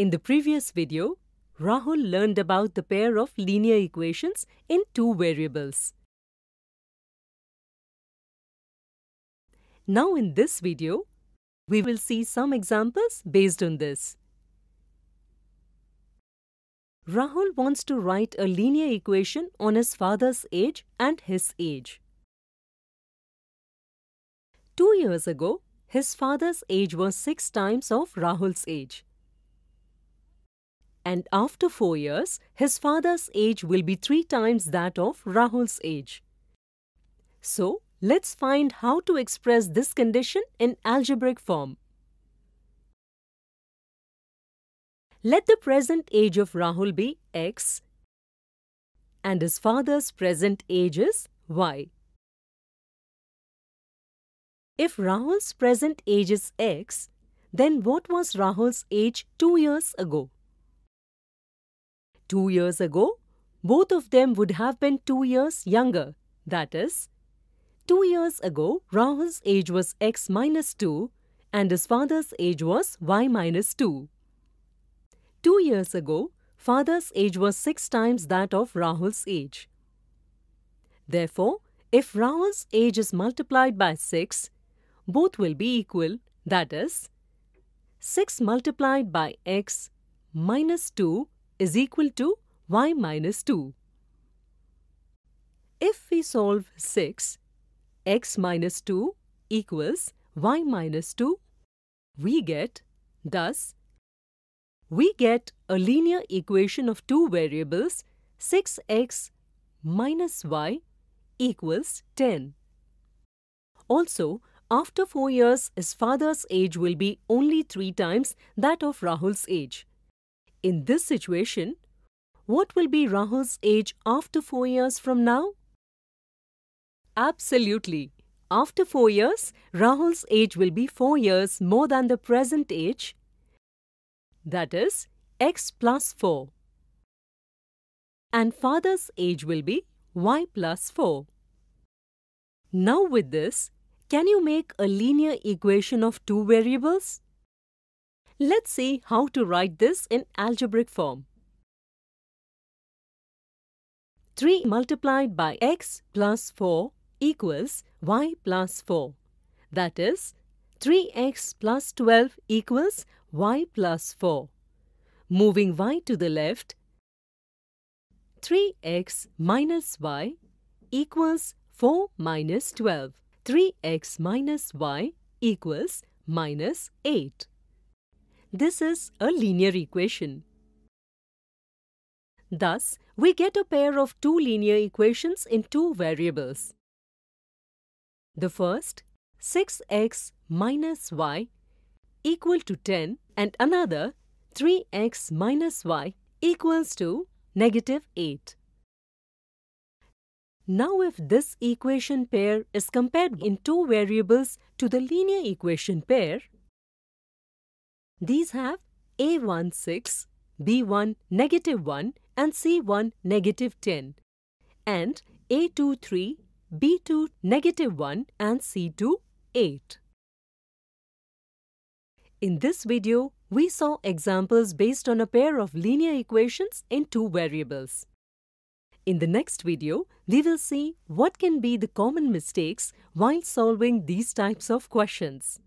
In the previous video, Rahul learned about the pair of linear equations in two variables. Now in this video, we will see some examples based on this. Rahul wants to write a linear equation on his father's age and his age. Two years ago, his father's age was six times of Rahul's age and after 4 years, his father's age will be 3 times that of Rahul's age. So, let's find how to express this condition in algebraic form. Let the present age of Rahul be x and his father's present age is y. If Rahul's present age is x, then what was Rahul's age 2 years ago? Two years ago, both of them would have been two years younger. That is, two years ago, Rahul's age was x minus 2 and his father's age was y minus 2. Two years ago, father's age was six times that of Rahul's age. Therefore, if Rahul's age is multiplied by 6, both will be equal, that is, 6 multiplied by x minus 2 is equal to y minus 2. If we solve 6, x minus 2 equals y minus 2, we get, thus, we get a linear equation of two variables 6x minus y equals 10. Also, after 4 years, his father's age will be only 3 times that of Rahul's age. In this situation, what will be Rahul's age after 4 years from now? Absolutely. After 4 years, Rahul's age will be 4 years more than the present age. That is, x plus 4. And father's age will be y plus 4. Now with this, can you make a linear equation of two variables? Let's see how to write this in algebraic form. 3 multiplied by x plus 4 equals y plus 4. That is, 3x plus 12 equals y plus 4. Moving y to the left, 3x minus y equals 4 minus 12. 3x minus y equals minus 8. This is a linear equation. Thus, we get a pair of two linear equations in two variables. The first, 6x minus y equal to 10 and another 3x minus y equals to negative 8. Now if this equation pair is compared in two variables to the linear equation pair, these have A16, B1 negative 1 and C1 negative 10 and A23, B2 negative 1 and C2 8. In this video, we saw examples based on a pair of linear equations in two variables. In the next video, we will see what can be the common mistakes while solving these types of questions.